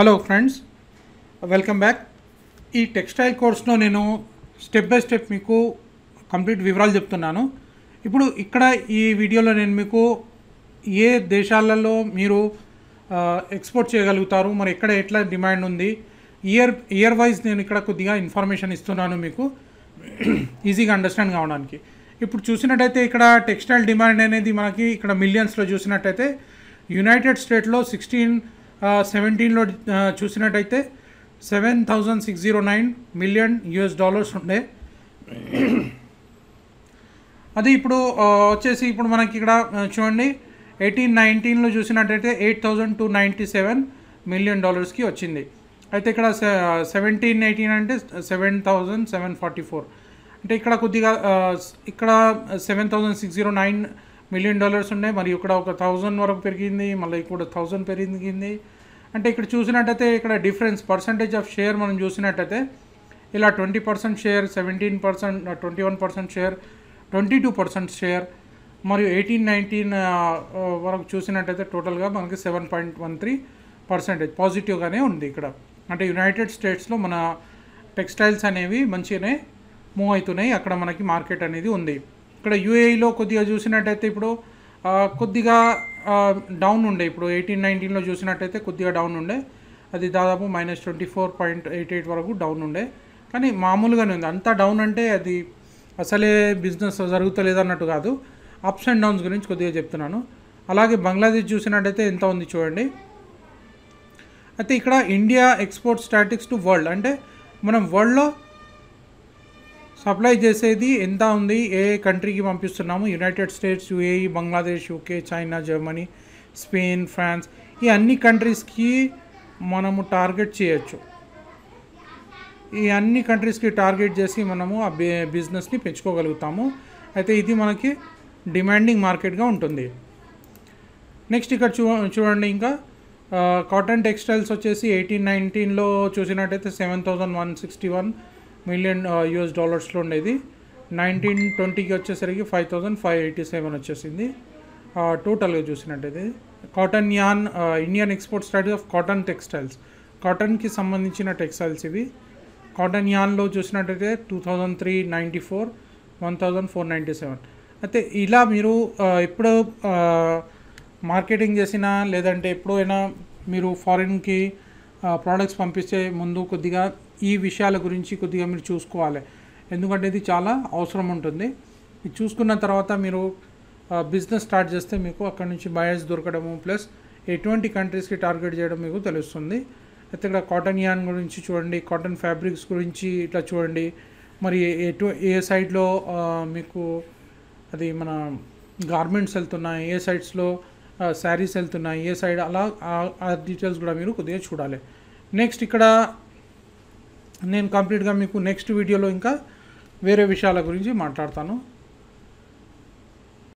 hello friends welcome back ఈ textile కోర్స్లో నేను స్టెప్ బై స్టెప్ మీకు కంప్లీట్ వివరాలు చెప్తున్నాను ఇప్పుడు ఇక్కడ ఈ వీడియోలో నేను మీకు ఏ దేశాలలో మీరు ఎక్స్పోర్ట్ చేయగలుగుతారు మరి ఎక్కడ ఎట్లా డిమాండ్ ఉంది ఇయర్ ఇయర్ వైజ్ నేను ఇక్కడ కొద్దిగా ఇన్ఫర్మేషన్ ఇస్తున్నాను మీకు ఈజీగా అండర్స్టాండ్ కావడానికి ఇప్పుడు చూసినట్టయితే ఇక్కడ టెక్స్టైల్ డిమాండ్ అనేది మనకి ఇక్కడ మిలియన్స్లో చూసినట్టయితే యునైటెడ్ స్టేట్లో సిక్స్టీన్ సెవెంటీన్లో చూసినట్టయితే seven thousand six zero nine million US dollars ఉండే అది ఇప్పుడు వచ్చేసి ఇప్పుడు మనకి ఇక్కడ చూడండి ఎయిటీన్ నైన్టీన్లో చూసినట్టయితే eight thousand two ninety seven million డాలర్స్కి వచ్చింది అయితే ఇక్కడ సెవెంటీన్ ఎయిటీన్ అంటే seven thousand seven forty four అంటే ఇక్కడ కొద్దిగా ఇక్కడ seven thousand six zero nine million dollars ఉన్నాయి మరి ఇక్కడ ఒక థౌజండ్ వరకు పెరిగింది మళ్ళీ ఇక్కడ థౌజండ్ పెరిగింది అంటే ఇక్కడ చూసినట్టయితే ఇక్కడ డిఫరెన్స్ పర్సంటేజ్ ఆఫ్ షేర్ మనం చూసినట్టయితే ఇలా twenty percent share seventeen percent twenty one percent share twenty two percent share మరియు ఎయిటీన్ నైన్టీన్ వరకు చూసినట్టయితే టోటల్గా మనకి seven point one three percentage పాజిటివ్గానే ఉంది ఇక్కడ అంటే యునైటెడ్ స్టేట్స్లో మన టెక్స్టైల్స్ అనేవి మంచిగానే మూవ్ అవుతున్నాయి అక్కడ మనకి మార్కెట్ అనేది ఉంది ఇక్కడ యూఏఈలో e కొద్దిగా చూసినట్టయితే ఇప్పుడు కొద్దిగా డౌన్ ఉండే ఇప్పుడు ఎయిటీన్ నైన్టీన్లో చూసినట్టయితే కొద్దిగా డౌన్ ఉండే అది దాదాపు minus twenty four point eight eight వరకు డౌన్ ఉండే కానీ మామూలుగానే ఉంది అంతా డౌన్ అంటే అది అసలే బిజినెస్ జరుగుతలేదు అన్నట్టు కాదు అప్స్ అండ్ డౌన్స్ గురించి కొద్దిగా చెప్తున్నాను అలాగే బంగ్లాదేశ్ చూసినట్టయితే ఎంత ఉంది చూడండి అయితే ఇక్కడ India export statics to world అంటే మనం వరల్డ్లో సప్లై చేసేది ఎంత ఉంది ఏ కంట్రీకి పంపిస్తున్నాము United States UAE Bangladesh UK China Germany Spain France ఈ అన్ని కంట్రీస్కి మనము టార్గెట్ చేయొచ్చు ఈ అన్ని కంట్రీస్కి టార్గెట్ చేసి మనము ఆ బి బిజినెస్ని పెంచుకోగలుగుతాము అయితే ఇది మనకి డిమాండింగ్ మార్కెట్గా ఉంటుంది నెక్స్ట్ ఇక్కడ చూ చూడండి ఇంకా కాటన్ టెక్స్టైల్స్ వచ్చేసి ఎయిటీన్ నైన్టీన్లో చూసినట్టయితే seven thousand one sixty one million US డాలర్స్లో ఉండేది నైన్టీన్ ట్వంటీకి వచ్చేసరికి five thousand five eighty seven వచ్చేసింది టోటల్గా చూసినట్టయితే cotton yarn Indian export study of cotton textiles కాటన్కి సంబంధించిన టెక్స్టైల్స్ ఇవి కాటన్ యాన్లో చూసినట్టయితే two thousand three ninety four one thousand four ninety seven అయితే ఇలా మీరు ఎప్పుడు మార్కెటింగ్ చేసినా లేదంటే ఎప్పుడైనా మీరు ఫారిన్కి ప్రోడక్ట్స్ పంపిస్తే ముందు కొద్దిగా ఈ విషయాల గురించి కొద్దిగా మీరు చూసుకోవాలి ఎందుకంటే ఇది చాలా అవసరం ఉంటుంది ఇది చూసుకున్న తర్వాత మీరు బిజినెస్ స్టార్ట్ చేస్తే మీకు అక్కడి నుంచి బయర్స్ దొరకడము ప్లస్ ఎటువంటి కంట్రీస్కి టార్గెట్ చేయడం మీకు తెలుస్తుంది అయితే ఇక్కడ కాటన్ యాన్ గురించి చూడండి కాటన్ ఫ్యాబ్రిక్స్ గురించి ఇట్లా చూడండి మరి ఎటు ఏ సైడ్లో మీకు అది మన గార్మెంట్స్ వెళ్తున్నాయి ఏ సైడ్స్లో శారీస్ వెళ్తున్నాయి ఏ సైడ్ అలా ఆ డీటెయిల్స్ కూడా మీరు కొద్దిగా చూడాలి నెక్స్ట్ ఇక్కడ నేను కంప్లీట్గా మీకు నెక్స్ట్ వీడియోలో ఇంకా వేరే విషయాల గురించి మాట్లాడతాను